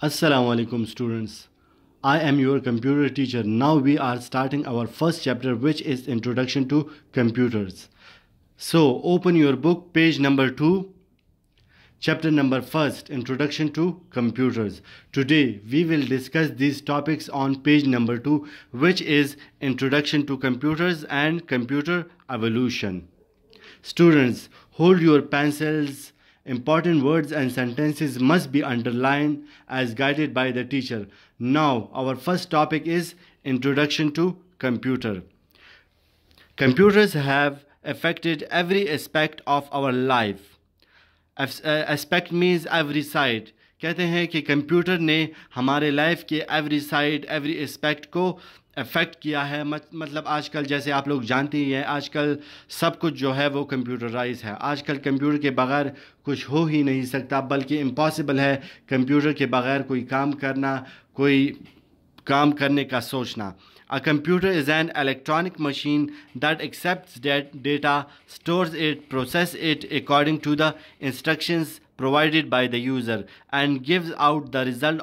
Assalamu alaikum students. I am your computer teacher. Now we are starting our first chapter which is introduction to computers. So open your book page number 2 chapter number 1st introduction to computers. Today we will discuss these topics on page number 2 which is introduction to computers and computer evolution. Students hold your pencils Important words and sentences must be underlined as guided by the teacher. Now, our first topic is Introduction to Computer. Computers have affected every aspect of our life. Uh, aspect means every side. कहते हैं कि computer ने हमारे life के every side every aspect को affect किया है मत, मतलब आजकल जैसे आप लोग जानते ही हैं आजकल सब कुछ जो है वो कंप्यूटराइज है आजकल कंप्यूटर के बगैर कुछ हो ही नहीं सकता बल्कि इम्पॉसिबल है कंप्यूटर के बगैर कोई काम करना कोई काम करने का सोचना A computer is an electronic machine that accepts data, stores it, processes it according to the instructions provided by the user and gives out the result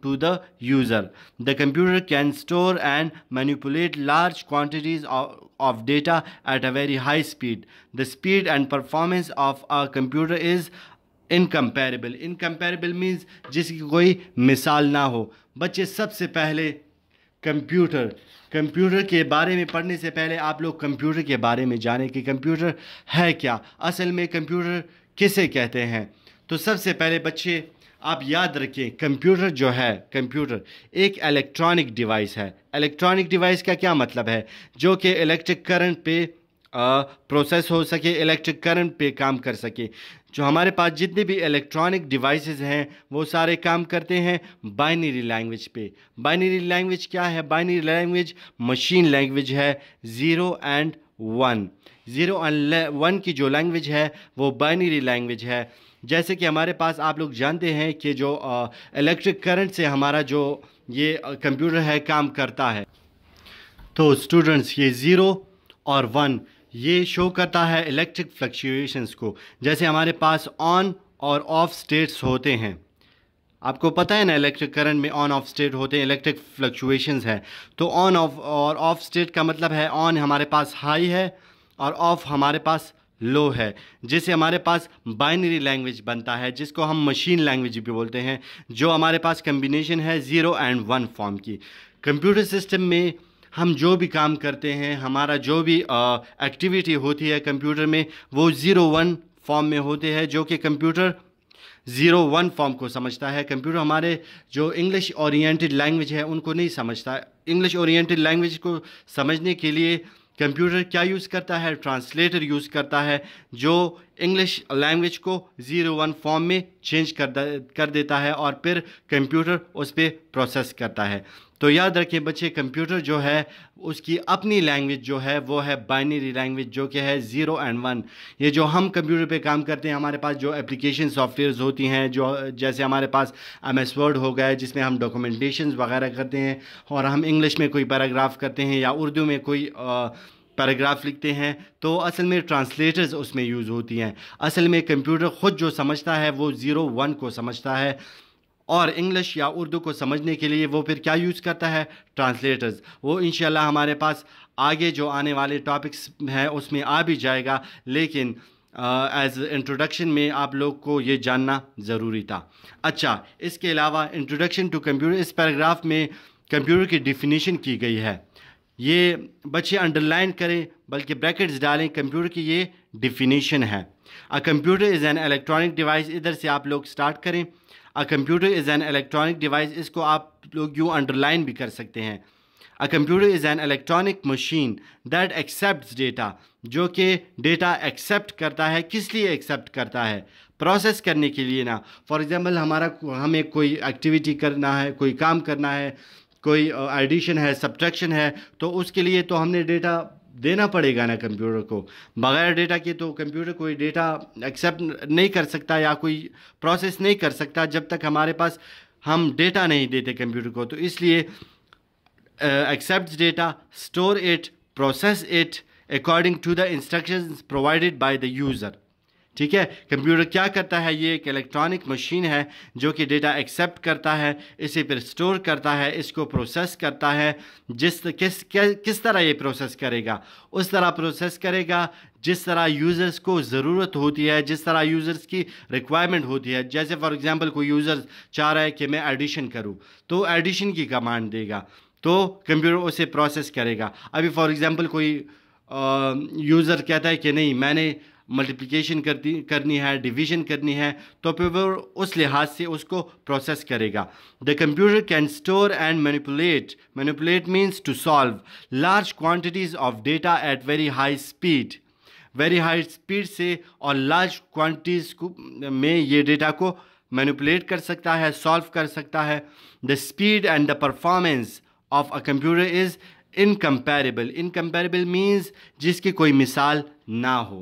to the user. The computer can store and manipulate large quantities of, data at a very high speed. The speed and performance of a computer is incomparable. Incomparable means जिसकी कोई मिसाल ना हो बच्चे सबसे पहले computer computer के बारे में पढ़ने से पहले आप लोग कंप्यूटर के बारे में जानें कि कंप्यूटर है क्या असल में कंप्यूटर किसे कहते हैं तो सबसे पहले बच्चे आप याद रखिए कंप्यूटर जो है कंप्यूटर एक इलेक्ट्रॉनिक डिवाइस है इलेक्ट्रॉनिक डिवाइस का क्या मतलब है जो कि इलेक्ट्रिक करंट पे प्रोसेस हो सके इलेक्ट्रिक करंट पे काम कर सके जो हमारे पास जितने भी इलेक्ट्रॉनिक डिवाइसेस हैं वो सारे काम करते हैं बाइनरी लैंग्वेज पे बाइनरी लैंग्वेज क्या है बाइनरी लैंग्वेज मशीन लैंग्वेज है zero and one zero and one की जो लैंग्वेज है वो बाइनरी लैंग्वेज है जैसे कि हमारे पास आप लोग जानते हैं कि जो इलेक्ट्रिक करंट से हमारा जो ये कंप्यूटर है काम करता है तो स्टूडेंट्स ये ज़ीरो और वन ये शो करता है इलेक्ट्रिक फ्लक्चुएशंस को जैसे हमारे पास ऑन और ऑफ स्टेट्स होते हैं आपको पता है ना इलेक्ट्रिक करंट में ऑन ऑफ स्टेट होते हैं इलेक्ट्रिक फ्लक्चुएशंस है तो ऑन ऑफ और ऑफ स्टेट का मतलब है ऑन हमारे पास हाई है और ऑफ हमारे पास लो है जिसे हमारे पास बाइनरी लैंग्वेज बनता है जिसको हम मशीन लैंग्वेज भी बोलते हैं जो हमारे पास कम्बिनेशन है ज़ीरो एंड वन फॉर्म की कंप्यूटर सिस्टम में हम जो भी काम करते हैं हमारा जो भी एक्टिविटी होती है कंप्यूटर में वो ज़ीरो वन फॉर्म में होते हैं जो कि कंप्यूटर ज़ीरो वन फॉर्म को समझता है कंप्यूटर हमारे जो इंग्लिश ओरिएंटेड लैंग्वेज है उनको नहीं समझता इंग्लिश ओरिएंटेड लैंग्वेज को समझने के लिए कंप्यूटर क्या यूज़ करता है ट्रांसलेटर यूज़ करता है जो इंग्लिश लैंग्वेज को ज़ीरो वन फॉर्म में चेंज कर कर देता है और फिर कंप्यूटर उस पर प्रोसेस करता है तो याद रखिए बच्चे कंप्यूटर जो है उसकी अपनी लैंग्वेज जो है वो है बाइनरी लैंग्वेज जो कि है ज़ीरो एंड वन ये जो हम कंप्यूटर पे काम करते हैं हमारे पास जो एप्लीकेशन सॉफ्टवेयर्स होती हैं जो जैसे हमारे पास एम एस वर्ड हो गया है जिसमें हम डॉक्यूमेंटेशन वगैरह करते हैं और हम इंग्लिश में कोई पैराग्राफ करते हैं या उर्दू में कोई आ, पैराग्राफ लिखते हैं तो असल में ट्रांसलेटर्स उसमें यूज़ होती हैं असल में कंप्यूटर ख़ुद जो समझता है वो ज़ीरो वन को समझता है और इंग्लिश या उर्दू को समझने के लिए वो फिर क्या यूज़ करता है ट्रांसलेटर्स वो इन हमारे पास आगे जो आने वाले टॉपिक्स हैं उसमें आ भी जाएगा लेकिन एज uh, इंट्रोडक्शन में आप लोग को ये जानना ज़रूरी था अच्छा इसके अलावा इंट्रोडक्शन टू कंप्यूटर इस पैराग्राफ में कंप्यूटर की डिफिनीशन की गई है ये बच्चे अंडरलाइन करें बल्कि ब्रैकेट्स डालें कंप्यूटर की ये डिफिनीशन है a computer is an electronic device इधर से आप लोग स्टार्ट करें a computer is an electronic device इसको आप लोग यूँ अंडरलाइन भी कर सकते हैं a computer is an electronic machine that accept data जो कि डेटा एक्सेप्ट करता है किस लिए एक्सेप्ट करता है प्रोसेस करने के लिए ना फॉर एग्ज़ाम्पल हमारा हमें कोई एक्टिविटी करना है कोई काम करना है कोई एडिशन uh, है सब्ट्रैक्शन है तो उसके लिए तो हमने डेटा देना पड़ेगा ना कंप्यूटर को बगैर डेटा के तो कंप्यूटर कोई डेटा एक्सेप्ट नहीं कर सकता या कोई प्रोसेस नहीं कर सकता जब तक हमारे पास हम डेटा नहीं देते कंप्यूटर को तो इसलिए accept data store it process it according to the instructions provided by the user ठीक है कंप्यूटर क्या करता है ये एक इलेक्ट्रॉनिक मशीन है जो कि डेटा एक्सेप्ट करता है इसे फिर स्टोर करता है इसको प्रोसेस करता है जिस किस किस तरह ये प्रोसेस करेगा उस तरह प्रोसेस करेगा जिस तरह यूज़र्स को ज़रूरत होती है जिस तरह यूज़र्स की रिक्वायरमेंट होती है जैसे फॉर एग्ज़ाम्पल कोई यूज़र चाह रहा है कि मैं एडिशन करूँ तो एडिशन की कमांड देगा तो कंप्यूटर उसे प्रोसेस करेगा अभी फॉर एग्ज़ाम्पल कोई यूज़र कहता है कि नहीं मैंने मल्टीप्लिकेशन करती करनी है डिवीजन करनी है तो फिर वो उस लिहाज से उसको प्रोसेस करेगा the computer can store and manipulate manipulate means to solve large quantities of data at very high speed very high speed से और लार्ज क्वांटिटीज में ये डेटा को मैनिपुलेट कर सकता है सॉल्व कर सकता है the speed and the performance of a computer is incomparable incomparable means जिसकी कोई मिसाल ना हो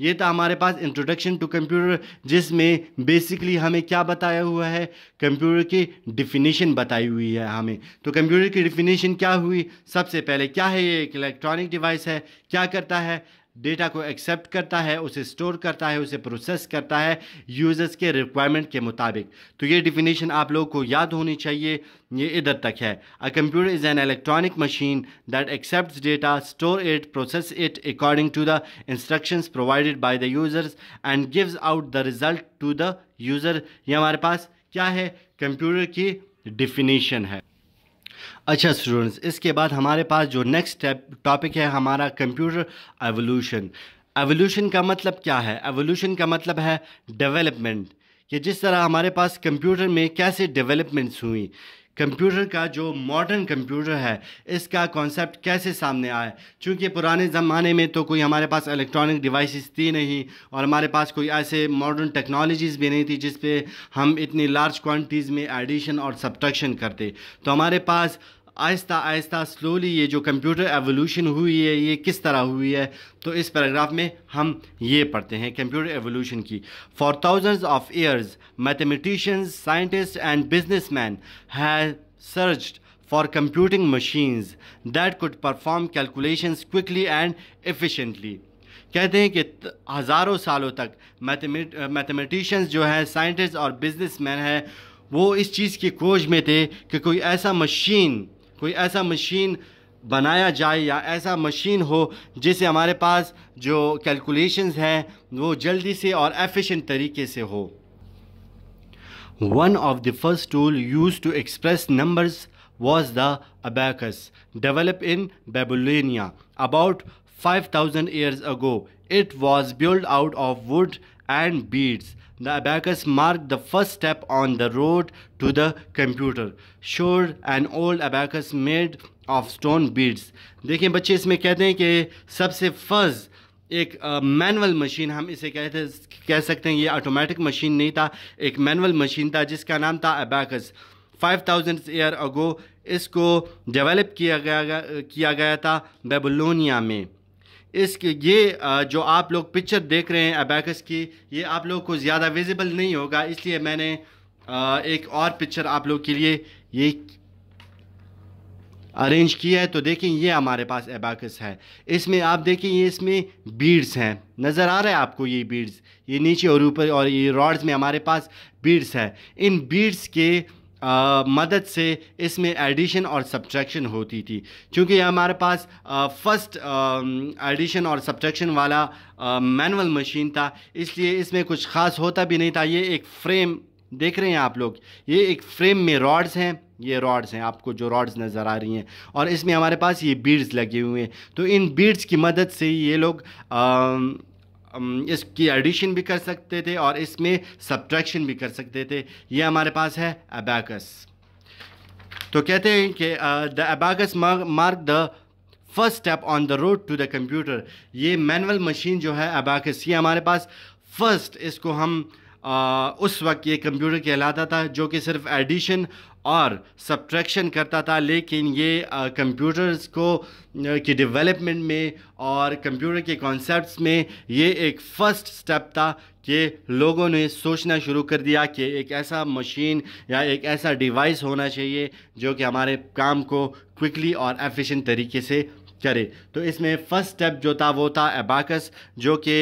ये था हमारे पास इंट्रोडक्शन टू कंप्यूटर जिसमें बेसिकली हमें क्या बताया हुआ है कंप्यूटर की डिफिनेशन बताई हुई है हमें तो कंप्यूटर की डिफिनेशन क्या हुई सबसे पहले क्या है ये एक इलेक्ट्रॉनिक डिवाइस है क्या करता है डेटा को एक्सेप्ट करता है उसे स्टोर करता है उसे प्रोसेस करता है यूज़र्स के रिक्वायरमेंट के मुताबिक तो ये डिफिनेशन आप लोगों को याद होनी चाहिए ये इधर तक है a computer is an electronic machine that accept data store it process it according to the instructions provided by the users and gives out the result to the user ये हमारे पास क्या है कंप्यूटर की डिफिनेशन है अच्छा students इसके बाद हमारे पास जो नेक्स्ट टॉपिक है हमारा कंप्यूटर एवोल्यूशन एवोल्यूशन का मतलब क्या है एवोल्यूशन का मतलब है डेवलपमेंट कि जिस तरह हमारे पास कंप्यूटर में कैसे डेवलपमेंट्स हुई कंप्यूटर का जो मॉडर्न कंप्यूटर है इसका कॉन्सेप्ट कैसे सामने आया क्योंकि पुराने ज़माने में तो कोई हमारे पास इलेक्ट्रॉनिक डिवाइसेस थी नहीं और हमारे पास कोई ऐसे मॉडर्न टेक्नोलॉजीज़ भी नहीं थी जिस पे हम इतनी लार्ज क्वांटिटीज़ में एडिशन और सब्ट्रैक्शन करते तो हमारे पास आहिस्ता आहिस्ता स्लोली ये जो कंप्यूटर एवोल्यूशन हुई है ये किस तरह हुई है तो इस पैराग्राफ में हम ये पढ़ते हैं कंप्यूटर एवोल्यूशन की for thousands of years mathematicians scientist and man है searched for computing machines that could perform calculations quickly and efficiently कहते हैं कि हज़ारों सालों तक मैथमेटिशियंस जो हैं साइंटिस्ट और मैन हैं वो इस चीज़ की खोज में थे कि कोई ऐसा मशीन कोई ऐसा मशीन बनाया जाए या ऐसा मशीन हो जिसे हमारे पास जो कैलकुलेशंस हैं वो जल्दी से और एफिशिएंट तरीके से हो one of the first tool use to express numbers was the abacus develop in Babylonia about 5000 thousand years ago it was build out of wood and beads The abacus marked the first step on the road to the computer. शोर an old abacus made of stone beads. देखिए बच्चे इसमें कहते हैं कि सबसे first एक manual machine हम इसे कहते कह सकते हैं ये ऑटोमेटिक मशीन नहीं था एक मैनुअल मशीन था जिसका नाम था अबैकस 5000 ईयर अगो इसको डेवलप किया गया किया गया था बेबलोनिया में इस ये जो आप लोग पिक्चर देख रहे हैं अबैकस की ये आप लोग को ज़्यादा विजिबल नहीं होगा इसलिए मैंने एक और पिक्चर आप लोग के लिए ये अरेंज किया है तो देखें ये हमारे पास एबाकस है इसमें आप देखें ये इसमें बीड्स हैं नज़र आ रहा है आपको ये बीड्स ये नीचे और ऊपर और ये रॉड्स में हमारे पास बीड्स है इन बीड्स के आ, मदद से इसमें एडिशन और सब्ट्रैक्शन होती थी क्योंकि हमारे पास फर्स्ट एडिशन और सब्ट्रैक्शन वाला मैनुअल मशीन था इसलिए इसमें कुछ ख़ास होता भी नहीं था ये एक फ्रेम देख रहे हैं आप लोग ये एक फ्रेम में रॉड्स हैं ये रॉड्स हैं आपको जो रॉड्स नज़र आ रही हैं और इसमें हमारे पास ये बीड्स लगे हुए हैं तो इन बीड्स की मदद से ये लोग आ, इसकी एडिशन भी कर सकते थे और इसमें सब्ट्रैक्शन भी कर सकते थे ये हमारे पास है अबैकस तो कहते हैं कि the abacus mark the first step on the road to the computer ये मैनुअल मशीन जो है अबाकस ये हमारे पास फर्स्ट इसको हम आ, उस वक्त ये कंप्यूटर कहलाता था जो कि सिर्फ एडिशन और सब्ट्रैक्शन करता था लेकिन ये कंप्यूटर्स को की डेवलपमेंट में और कंप्यूटर के कॉन्सेप्ट्स में ये एक फ़र्स्ट स्टेप था कि लोगों ने सोचना शुरू कर दिया कि एक ऐसा मशीन या एक ऐसा डिवाइस होना चाहिए जो कि हमारे काम को क्विकली और एफिशिएंट तरीके से करे तो इसमें फ़र्स्ट स्टेप जो था वो था एबाकस जो कि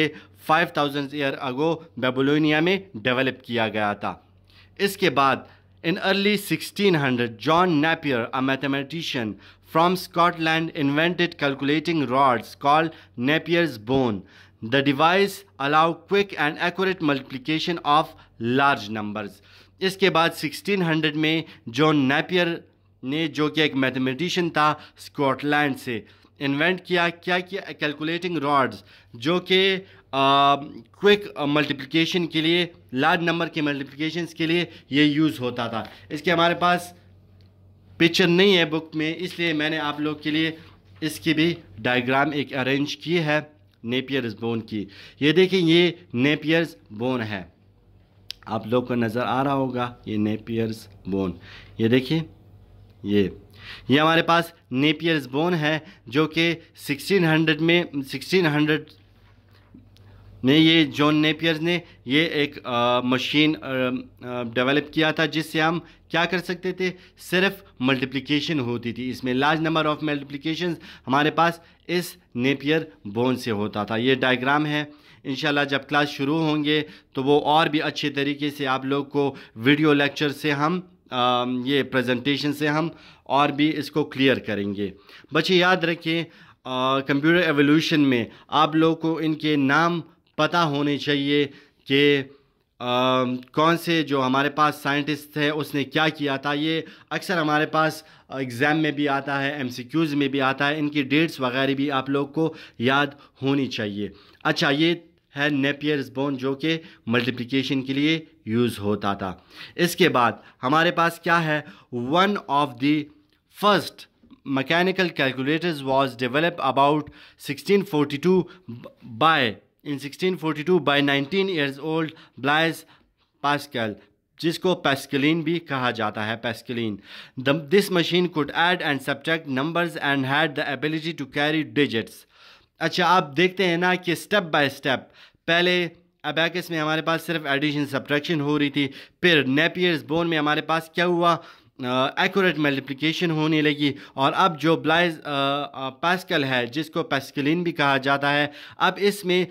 five thousand year ago Babylonia में डेवलप किया गया था इसके बाद in early sixteen hundred John Napier a mathematician from Scotland invented calculating rods call Napier's bone the device allow quick and exact multiplication of large numbers इसके बाद sixteen hundred में John Napier ने जो कि एक मैथमेटिशियन था Scotland से invent किया क्या किया कैलकुलेटिंग रॉड्स जो कि क्विक um, मल्टीप्लिकेशन uh, के लिए लार्ज नंबर के मल्टीप्लिकेशन के लिए ये यूज़ होता था इसके हमारे पास पिक्चर नहीं है बुक में इसलिए मैंने आप लोग के लिए इसकी भी डायग्राम एक अरेंज की है नेपियर्स बोन की ये देखिए ये नेपियर्स बोन है आप लोग को नज़र आ रहा होगा ये नेपियर्स बोन ये देखिए ये ये हमारे पास नेपियर्स बोन है जो कि 1600 में 1600 ने ये जॉन नेपियर ने ये एक आ, मशीन डेवलप किया था जिससे हम क्या कर सकते थे सिर्फ मल्टीप्लिकेशन होती थी इसमें लार्ज नंबर ऑफ मल्टीप्लिकेशन हमारे पास इस नेपियर बोन से होता था ये डायग्राम है इन जब क्लास शुरू होंगे तो वो और भी अच्छे तरीके से आप लोग को वीडियो लेक्चर से हम आ, ये प्रेजेंटेशन से हम और भी इसको क्लियर करेंगे बच्चे याद रखें कंप्यूटर एवोल्यूशन में आप लोग को इनके नाम पता होनी चाहिए कि कौन से जो हमारे पास साइंटिस्ट थे उसने क्या किया था ये अक्सर हमारे पास एग्ज़ाम में भी आता है एमसीक्यूज़ में भी आता है इनकी डेट्स वगैरह भी आप लोग को याद होनी चाहिए अच्छा ये है नेपियर्स बोन जो कि मल्टीप्लिकेशन के लिए यूज़ होता था इसके बाद हमारे पास क्या है one of the first mechanical calculators was develop about 1642 by in 1642 by 19 years old Blaise Pascal जिसको पेस्कलिन भी कहा जाता है Pascaline this machine could add and subtract numbers and had the ability to carry digits अच्छा आप देखते हैं ना कि स्टेप बाय स्टेप पहले अबैकस में हमारे पास सिर्फ एडिशन सब्ट्रैक्शन हो रही थी फिर नेपियर्स बोन में हमारे पास क्या हुआ एक्यूरेट मल्टीप्लिकेशन होने लगी और अब जो ब्लाइज पास्कल है जिसको पेस्कलिन भी कहा जाता है अब इसमें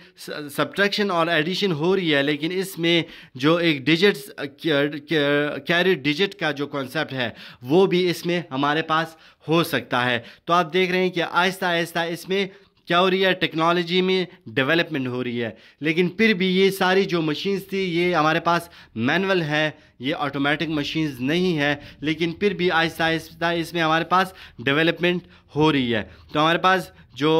सब्ट्रैक्शन और एडिशन हो रही है लेकिन इसमें जो एक डिजिट्स कैरी डिजिट का जो कॉन्सेप्ट है वो भी इसमें हमारे पास हो सकता है तो आप देख रहे हैं कि आहिस्ता आहिस्ता इसमें क्या हो रही है टेक्नोलॉजी में डेवलपमेंट हो रही है लेकिन फिर भी ये सारी जो मशीन्स थी ये हमारे पास मैनुअल है ये ऑटोमेटिक मशीन्स नहीं है लेकिन फिर भी आहिस्ता आहिस्ता इसमें हमारे पास डेवलपमेंट हो रही है तो हमारे पास जो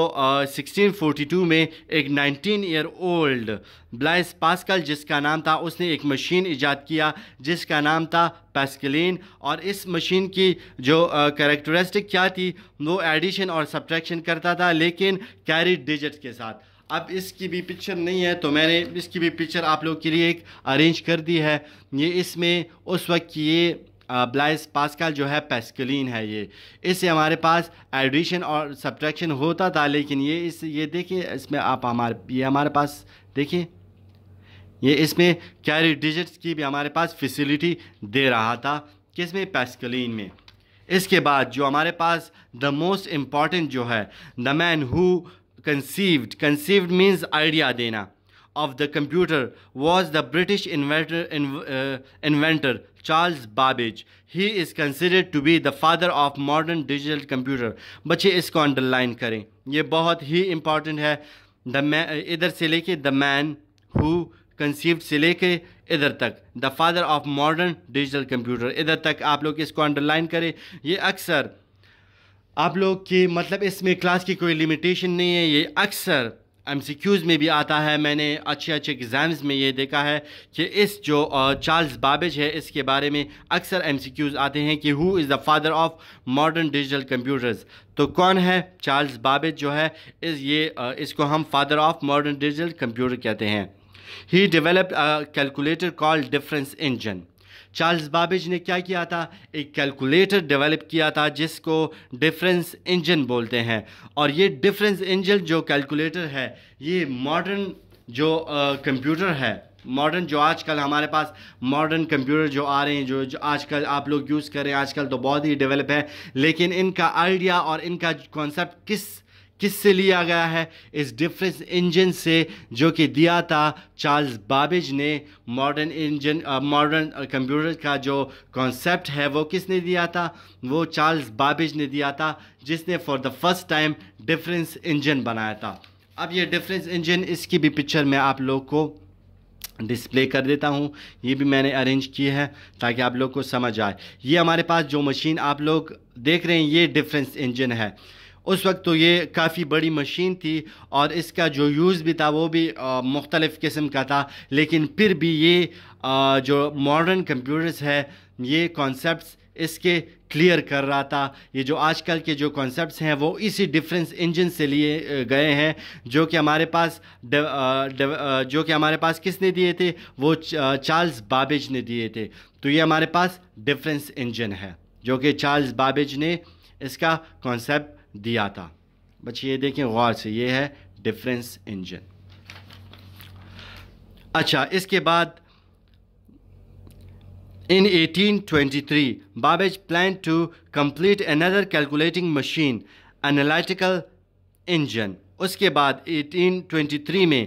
सिक्सटीन फोर्टी टू में एक nineteen year old Blaise Pascal जिसका नाम था उसने एक मशीन ईजाद किया जिसका नाम था पैस्कलिन और इस मशीन की जो करेक्टरिस्टिक क्या थी वो एडिशन और सब्ट्रैक्शन करता था लेकिन कैरी डिजिट के साथ अब इसकी भी पिक्चर नहीं है तो मैंने इसकी भी पिक्चर आप लोग के लिए एक अरेंज कर दी है ये इसमें उस वक्त की ये ब्लाइस पास्कल जो है पेस्कलिन है ये इससे हमारे पास एडिशन और सब्ट्रैक्शन होता था लेकिन ये इस ये देखिए इसमें आप हमारे ये हमारे पास देखिए ये इसमें कैरी डिजिट्स की भी हमारे पास फैसिलिटी दे रहा था किसमें पेस्कलिन में इसके बाद जो हमारे पास द मोस्ट इम्पॉर्टेंट जो है the man who conceived conceived means idea देना of the computer was the British inventor, uh, inventor Charles Babbage. He is considered to be the father of modern digital computer. बच्चे इसको underline करें ये बहुत ही important है the इधर से लेके द मैन हु कंसीव्ड से लेके इधर तक the father of modern digital computer इधर तक आप लोग इसको अंडरलाइन करें ये अक्सर आप लोग की मतलब इसमें क्लास की कोई लिमिटेशन नहीं है ये अक्सर एम में भी आता है मैंने अच्छे अच्छे एग्ज़ाम्स में ये देखा है कि इस जो चार्ल्स बाबेज है इसके बारे में अक्सर एम आते हैं कि who is the father of modern digital computers तो कौन है चार्ल्स बाबेज जो है इस ये इसको हम father of modern digital computer कहते हैं he develop calculator call difference engine Charles Babbage ने क्या किया था एक कैलकुलेटर डेवलप किया था जिसको डिफरेंस इंजन बोलते हैं और ये डिफरेंस इंजन जो कैलकुलेटर है ये मॉडर्न जो कंप्यूटर है मॉडर्न जो आजकल हमारे पास मॉडर्न कंप्यूटर जो आ रहे हैं जो, जो आजकल आप लोग यूज़ कर रहे हैं आजकल तो बहुत ही डेवलप है लेकिन इनका आइडिया और इनका कॉन्सेप्ट किस किससे लिया गया है इस डिफरेंस इंजन से जो कि दिया था चार्ल्स बाबेज ने मॉडर्न इंजन मॉडर्न कंप्यूटर का जो कॉन्सेप्ट है वो किसने दिया था वो चार्ल्स बाबेज ने दिया था जिसने for the first time difference engine बनाया था अब ये डिफरेंस इंजन इसकी भी पिक्चर मैं आप लोग को डिस्प्ले कर देता हूँ ये भी मैंने अरेंज की है ताकि आप लोग को समझ आए ये हमारे पास जो मशीन आप लोग देख रहे हैं ये डिफरेंस इंजन है उस वक्त तो ये काफ़ी बड़ी मशीन थी और इसका जो यूज़ भी था वो भी मुख्तलफ़ किस्म का था लेकिन फिर भी ये आ, जो मॉडर्न कंप्यूटर्स है ये कॉन्सेप्ट इसके क्लियर कर रहा था ये जो आजकल के जो कॉन्सेप्ट्स हैं वो इसी डिफरेंस इंजन से लिए गए हैं जो कि हमारे पास दव, दव, जो कि हमारे पास किसने दिए थे वो चार्ल्स बाबेज ने दिए थे तो ये हमारे पास डिफरेंस इंजन है जो कि चार्ल्स बाबेज ने इसका कॉन्सेप्ट दिया था बच ये देखें गौर से ये है डिफरेंस इंजन अच्छा इसके बाद in 1823, Babbage plan to complete another calculating machine analytical engine उसके बाद 1823 में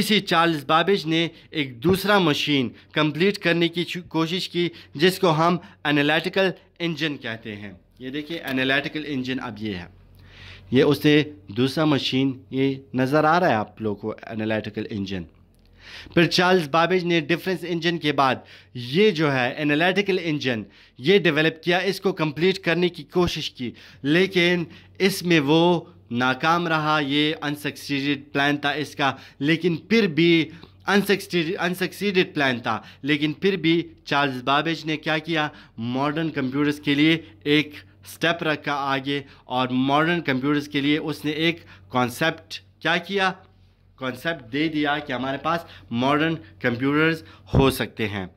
इसी चार्ल्स बाबेज ने एक दूसरा मशीन कंप्लीट करने की कोशिश की जिसको हम एनालिटिकल इंजन कहते हैं ये देखिए एनालिटिकल इंजन अब ये है ये उससे दूसरा मशीन ये नज़र आ रहा है आप लोगों को एनालिटिकल इंजन फिर चार्ल्स बाबेज ने डिफरेंस इंजन के बाद ये जो है एनालिटिकल इंजन ये डेवलप किया इसको कंप्लीट करने की कोशिश की लेकिन इसमें वो नाकाम रहा ये अनसक्सीडेड प्लान था इसका लेकिन फिर भी अनसक्सीडेड अनसक्सीडेड प्लान था लेकिन फिर भी चार्ल्स बाबेज ने क्या किया मॉडर्न कंप्यूटर्स के लिए एक स्टेप रखा आगे और मॉडर्न कंप्यूटर्स के लिए उसने एक कॉन्सेप्ट क्या किया कॉन्सेप्ट दे दिया कि हमारे पास मॉडर्न कंप्यूटर्स हो सकते हैं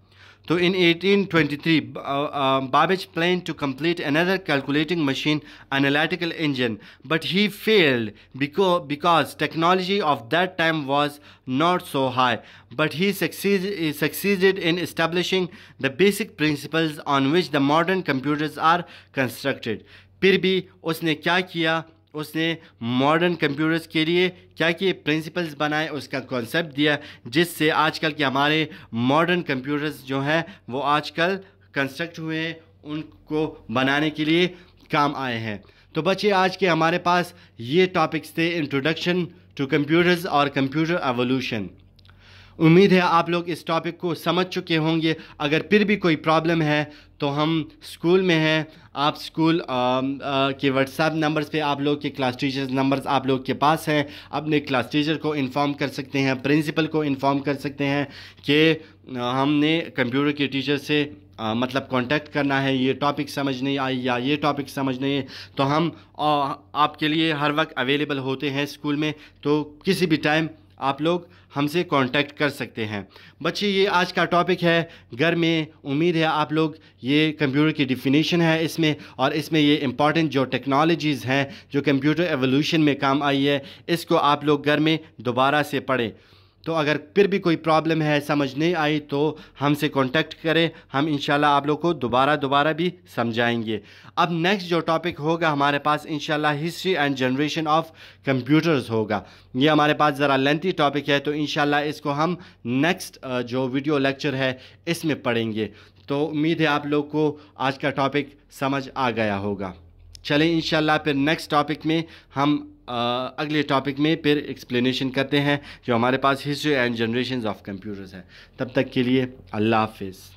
So in 1823, uh, uh, um, Babbage planned to complete another calculating machine analytical engine, but he failed because, because technology of that time was not so high. But he succeeded, succeeded in establishing the basic principles on which the modern computers are constructed. फिर usne kya क्या उसने modern computers के लिए क्या कि principles बनाए उसका concept दिया जिससे आजकल के हमारे मॉडर्न कंप्यूटर्स जो हैं वो आजकल कंस्ट्रक्ट हुए हैं उनको बनाने के लिए काम आए हैं तो बच्चे आज के हमारे पास ये टॉपिक्स थे इंट्रोडक्शन टू कंप्यूटर्स और कंप्यूटर एवोल्यूशन उम्मीद है आप लोग इस टॉपिक को समझ चुके होंगे अगर फिर भी कोई प्रॉब्लम है तो हम स्कूल में हैं आप स्कूल आ, आ, के व्हाट्सएप नंबर्स पे आप लोग के क्लास टीचर्स नंबर्स आप लोग के पास हैं अपने क्लास टीचर को इन्फॉर्म कर सकते हैं प्रिंसिपल को इन्फॉर्म कर सकते हैं कि हमने कंप्यूटर के टीचर से आ, मतलब कांटेक्ट करना है ये टॉपिक समझ नहीं आई या ये टॉपिक समझ नहीं तो हम आ, आपके लिए हर वक्त अवेलेबल होते हैं स्कूल में तो किसी भी टाइम आप लोग हमसे कांटेक्ट कर सकते हैं बच्चे ये आज का टॉपिक है घर में उम्मीद है आप लोग ये कंप्यूटर की डिफिनेशन है इसमें और इसमें ये इम्पॉर्टेंट जो टेक्नोलॉजीज़ हैं जो कंप्यूटर एवोल्यूशन में काम आई है इसको आप लोग घर में दोबारा से पढ़ें तो अगर फिर भी कोई प्रॉब्लम है समझ नहीं आई तो हमसे कांटेक्ट करें हम इन आप लोग को दोबारा दोबारा भी समझाएंगे अब नेक्स्ट जो टॉपिक होगा हमारे पास in history and generation of computers होगा ये हमारे पास ज़रा लेंथी टॉपिक है तो इन इसको हम नेक्स्ट जो वीडियो लेक्चर है इसमें पढ़ेंगे तो उम्मीद है आप लोग को आज का टॉपिक समझ आ गया होगा चलें इन फिर नेक्स्ट टॉपिक में हम आ, अगले टॉपिक में फिर एक्सप्लेनेशन करते हैं जो हमारे पास history and generation of computers है तब तक के लिए अल्लाह हाफिज़